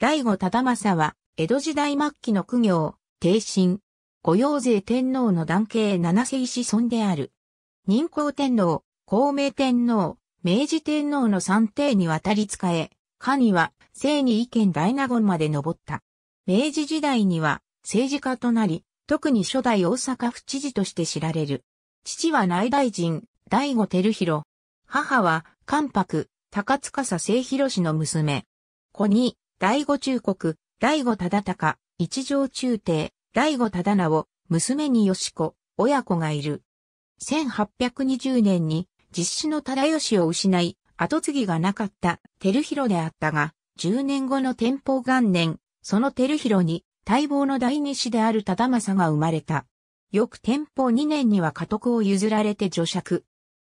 醍醐忠政は、江戸時代末期の苦行、帝神、御用税天皇の男系七世子孫である。任皇天皇、孔明天皇、明治天皇の三帝にわたり仕え、下には、生に意見大納言まで登った。明治時代には、政治家となり、特に初代大阪府知事として知られる。父は内大臣、醍醐照弘。母は、関白、高司清弘氏の娘。子に、第五忠国、第五忠隆、一条中帝、第五忠直、娘によし子、親子がいる。1820年に実施の忠義を失い、後継ぎがなかった照広であったが、10年後の天保元年、その照広に待望の第二子である忠政が生まれた。翌天保2年には家督を譲られて助爵。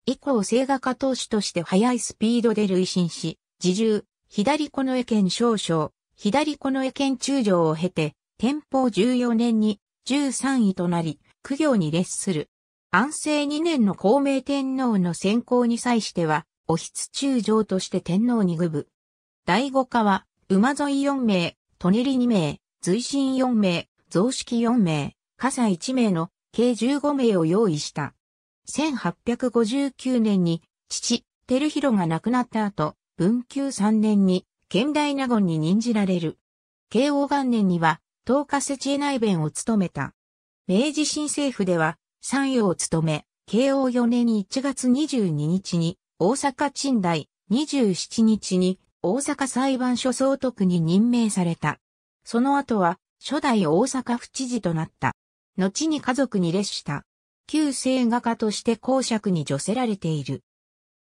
以降聖画家当主として速いスピードで累進し、自重、左近衛県少将、左近衛県中将を経て、天保14年に13位となり、苦行に列する。安政2年の孔明天皇の選考に際しては、お筆中将として天皇に愚部。第五課は、馬沿い4名、舎人2名、随身4名、増式4名、傘1名の計15名を用意した。1859年に父、照弘が亡くなった後、文久3年に、県大納言に任じられる。慶応元年には、東下世知恵内弁を務めた。明治新政府では、参与を務め、慶応4年1月22日に、大阪賃代、27日に、大阪裁判所総督に任命された。その後は、初代大阪府知事となった。後に家族に列した。旧姓画家として公爵に助せられている。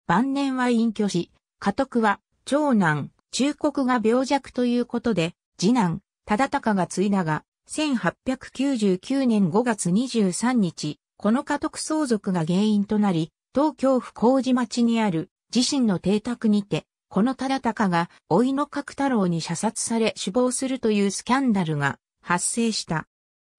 晩年は隠居し、家督は、長男、忠国が病弱ということで、次男、忠敬が継いだが、1899年5月23日、この家督相続が原因となり、東京府麹町にある自身の邸宅にて、この忠敬が、老いの角太郎に射殺され死亡するというスキャンダルが発生した。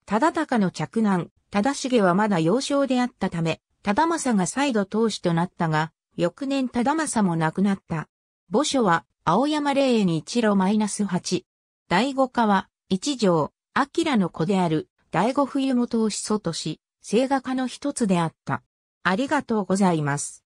忠敬の着男、忠重はまだ幼少であったため、忠政が再度当主となったが、翌年忠政も亡くなった。墓所は、青山霊園一路マイナス8。第五課は、一条、明の子である、第五冬元を始祖とし、聖画家の一つであった。ありがとうございます。